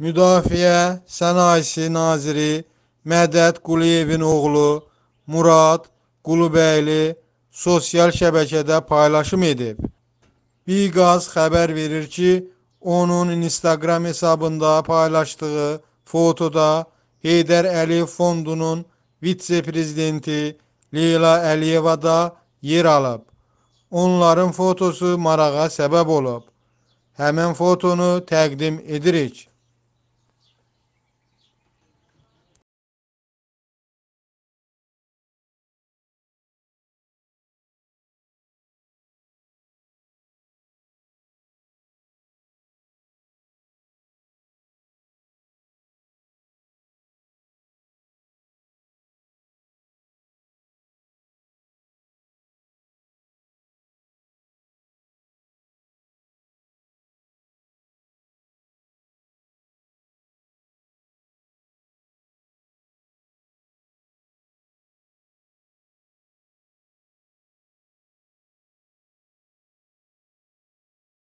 Müdafiə Sənayesi Naziri Mədəd Quliyevin oğlu Murad Qulubəyli sosial şəbəkədə paylaşım edib. Biqaz xəbər verir ki, onun Instagram hesabında paylaşdığı fotoda Heydər Əliyev fondunun vitse-prezidenti Leyla Əliyeva da yer alıb. Onların fotosu marağa səbəb olub. Həmin fotonu təqdim edirik.